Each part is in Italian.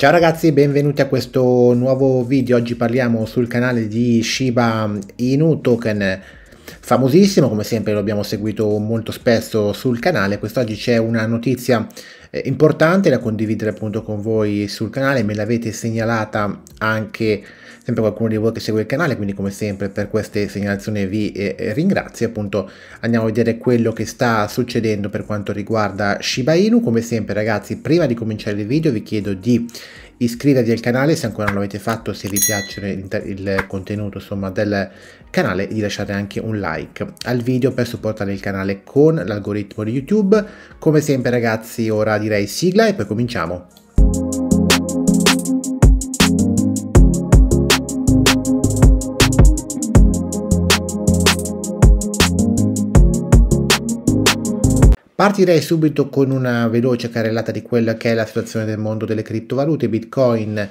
Ciao ragazzi, benvenuti a questo nuovo video. Oggi parliamo sul canale di Shiba Inu Token famosissimo, come sempre lo abbiamo seguito molto spesso sul canale. Quest'oggi c'è una notizia eh, importante da condividere appunto con voi sul canale, me l'avete segnalata anche sempre qualcuno di voi che segue il canale, quindi come sempre per queste segnalazioni vi eh, eh ringrazio. Appunto andiamo a vedere quello che sta succedendo per quanto riguarda Shiba Inu. Come sempre ragazzi, prima di cominciare il video vi chiedo di iscrivervi al canale se ancora non l'avete fatto, se vi piace il contenuto insomma, del canale e di lasciare anche un like al video per supportare il canale con l'algoritmo di YouTube. Come sempre ragazzi ora direi sigla e poi cominciamo. Partirei subito con una veloce carrellata di quella che è la situazione del mondo delle criptovalute, Bitcoin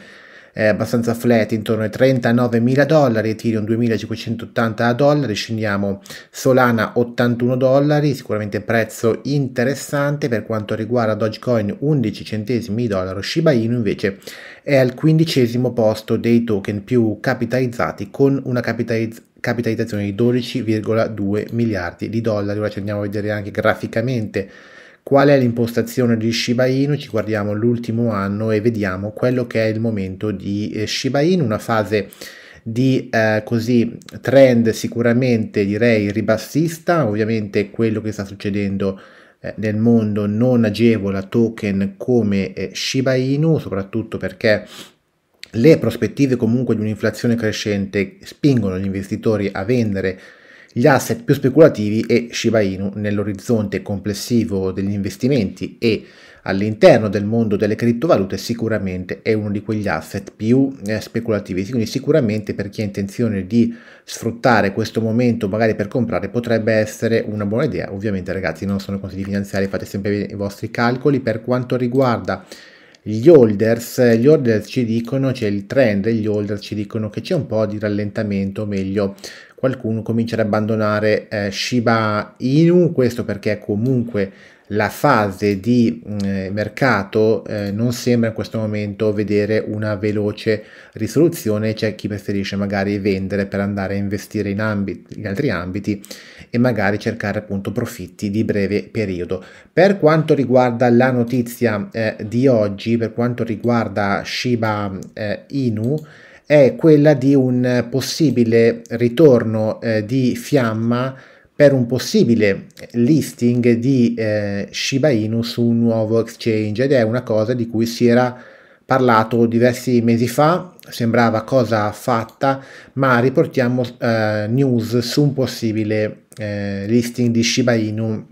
è abbastanza flat intorno ai 39.000 dollari, Ethereum 2.580 dollari, scendiamo Solana 81 dollari, sicuramente prezzo interessante per quanto riguarda Dogecoin 11 centesimi di dollaro, Shiba Inu invece è al quindicesimo posto dei token più capitalizzati con una capitalizzazione capita di 12,2 miliardi di dollari. Ora ci andiamo a vedere anche graficamente qual è l'impostazione di Shiba Inu, ci guardiamo l'ultimo anno e vediamo quello che è il momento di eh, Shiba Inu, una fase di eh, così trend sicuramente direi ribassista, ovviamente quello che sta succedendo eh, nel mondo non agevola token come eh, Shiba Inu, soprattutto perché le prospettive comunque di un'inflazione crescente spingono gli investitori a vendere gli asset più speculativi e Shiba Inu nell'orizzonte complessivo degli investimenti e all'interno del mondo delle criptovalute sicuramente è uno di quegli asset più eh, speculativi, quindi sicuramente per chi ha intenzione di sfruttare questo momento magari per comprare potrebbe essere una buona idea, ovviamente ragazzi non sono consigli finanziari, fate sempre i vostri calcoli per quanto riguarda gli holders, gli holders ci dicono, c'è cioè il trend, gli holders ci dicono che c'è un po' di rallentamento, o meglio qualcuno comincia ad abbandonare eh, Shiba Inu, questo perché comunque la fase di mm, eh, mercato eh, non sembra in questo momento vedere una veloce risoluzione, c'è chi preferisce magari vendere per andare a investire in, ambiti, in altri ambiti e magari cercare appunto profitti di breve periodo. Per quanto riguarda la notizia eh, di oggi, per quanto riguarda Shiba eh, Inu, è quella di un possibile ritorno eh, di fiamma per un possibile listing di eh, Shiba Inu su un nuovo exchange ed è una cosa di cui si era parlato diversi mesi fa, sembrava cosa fatta, ma riportiamo eh, news su un possibile eh, listing di Shiba Inu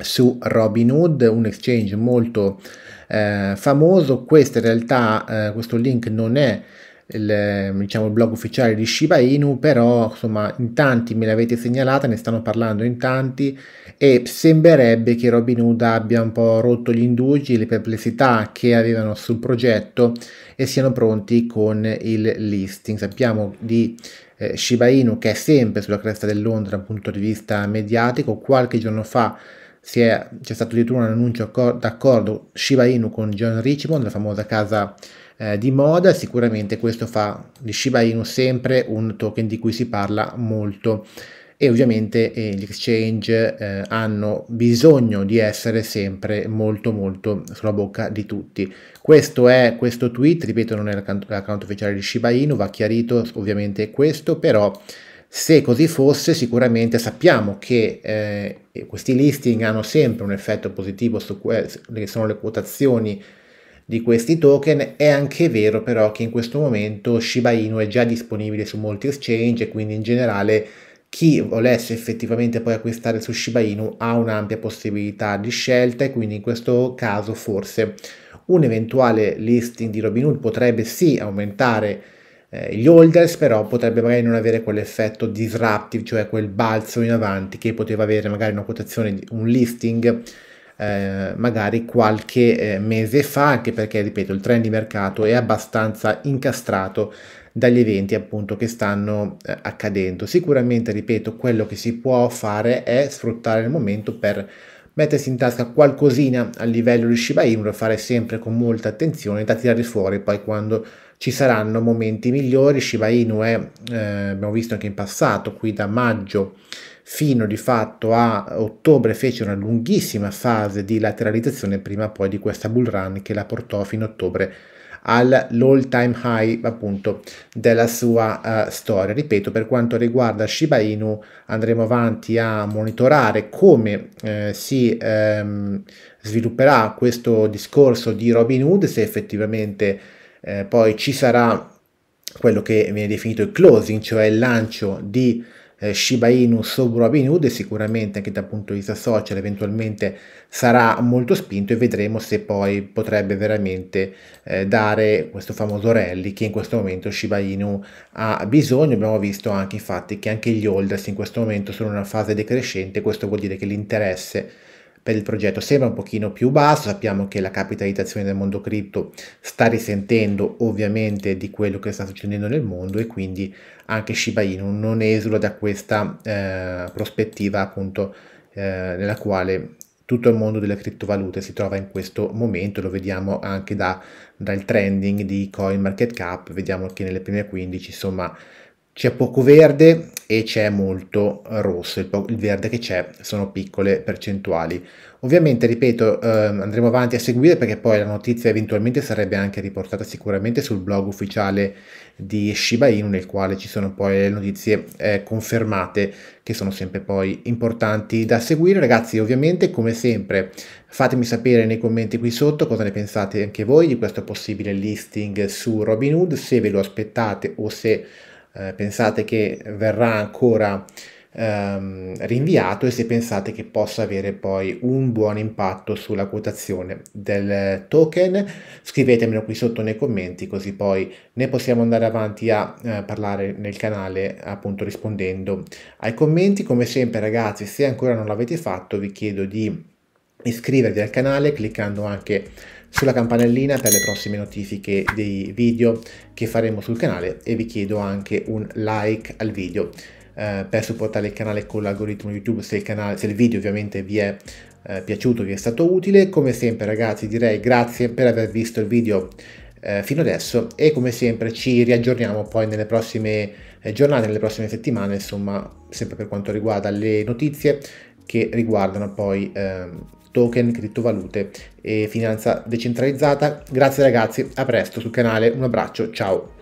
su Robinhood, un exchange molto eh, famoso, questa in realtà eh, questo link non è il, ehm, diciamo, il blog ufficiale di Shiba Inu, però insomma in tanti me l'avete segnalata, ne stanno parlando in tanti e sembrerebbe che Robin Hood abbia un po' rotto gli indugi, le perplessità che avevano sul progetto e siano pronti con il listing. Sappiamo di eh, Shiba Inu che è sempre sulla cresta dell'onda dal punto di vista mediatico, qualche giorno fa c'è stato dietro un annuncio d'accordo Shiba Inu con John Richmond, la famosa casa eh, di moda, sicuramente questo fa di Shiba Inu sempre un token di cui si parla molto e ovviamente eh, gli exchange eh, hanno bisogno di essere sempre molto molto sulla bocca di tutti. Questo è questo tweet, ripeto non è l'account ufficiale di Shiba Inu, va chiarito ovviamente questo, però se così fosse sicuramente sappiamo che eh, questi listing hanno sempre un effetto positivo su quelle che sono le quotazioni di questi token. È anche vero però che in questo momento Shiba Inu è già disponibile su molti exchange e quindi in generale chi volesse effettivamente poi acquistare su Shiba Inu ha un'ampia possibilità di scelta e quindi in questo caso forse un eventuale listing di Robinhood potrebbe sì aumentare eh, gli holders, però potrebbe magari non avere quell'effetto disruptive, cioè quel balzo in avanti che poteva avere magari una quotazione, un listing eh, magari qualche eh, mese fa, anche perché, ripeto, il trend di mercato è abbastanza incastrato dagli eventi appunto che stanno eh, accadendo. Sicuramente, ripeto, quello che si può fare è sfruttare il momento per mettersi in tasca qualcosina a livello di Shiba Inu, fare sempre con molta attenzione da tirare fuori poi quando ci saranno momenti migliori. Shiba Inu è, eh, abbiamo visto anche in passato, qui da maggio fino di fatto a ottobre fece una lunghissima fase di lateralizzazione prima poi di questa bull run che la portò fino a ottobre all'all time high appunto della sua uh, storia. Ripeto, per quanto riguarda Shiba Inu andremo avanti a monitorare come eh, si ehm, svilupperà questo discorso di Robin Hood, se effettivamente eh, poi ci sarà quello che viene definito il closing, cioè il lancio di eh, Shiba Inu sopra Robinhood e sicuramente anche dal punto di vista social eventualmente sarà molto spinto e vedremo se poi potrebbe veramente eh, dare questo famoso rally che in questo momento Shiba Inu ha bisogno. Abbiamo visto anche infatti che anche gli holders in questo momento sono in una fase decrescente, questo vuol dire che l'interesse per il progetto sembra un pochino più basso, sappiamo che la capitalizzazione del mondo cripto sta risentendo ovviamente di quello che sta succedendo nel mondo e quindi anche Shiba Inu non esula da questa eh, prospettiva appunto eh, nella quale tutto il mondo delle criptovalute si trova in questo momento, lo vediamo anche da, dal trending di CoinMarketCap, vediamo che nelle prime 15 insomma c'è poco verde e c'è molto rosso, il, il, verde che c'è sono piccole percentuali. Ovviamente, ripeto, eh, andremo avanti a seguire perché poi la notizia eventualmente sarebbe anche riportata sicuramente sul blog ufficiale di Shiba Inu nel quale ci sono poi le notizie eh, confermate che sono sempre poi importanti da seguire. Ragazzi, ovviamente, come sempre, fatemi sapere nei commenti qui sotto cosa ne pensate anche voi di questo possibile listing su Robinhood, se ve lo aspettate o se eh, pensate che verrà ancora ehm, rinviato e se pensate che possa avere poi un buon impatto sulla quotazione del token scrivetemelo qui sotto nei commenti così poi ne possiamo andare avanti a eh, parlare nel canale appunto rispondendo ai commenti come sempre ragazzi se ancora non l'avete fatto vi chiedo di iscrivervi al canale cliccando anche sulla campanellina per le prossime notifiche dei video che faremo sul canale e vi chiedo anche un like al video eh, per supportare il canale con l'algoritmo YouTube se il, canale, se il video ovviamente vi è eh, piaciuto, vi è stato utile. Come sempre ragazzi direi grazie per aver visto il video eh, fino adesso e come sempre ci riaggiorniamo poi nelle prossime eh, giornate, nelle prossime settimane, insomma sempre per quanto riguarda le notizie che riguardano poi ehm, token, criptovalute e finanza decentralizzata. Grazie ragazzi, a presto sul canale, un abbraccio, ciao!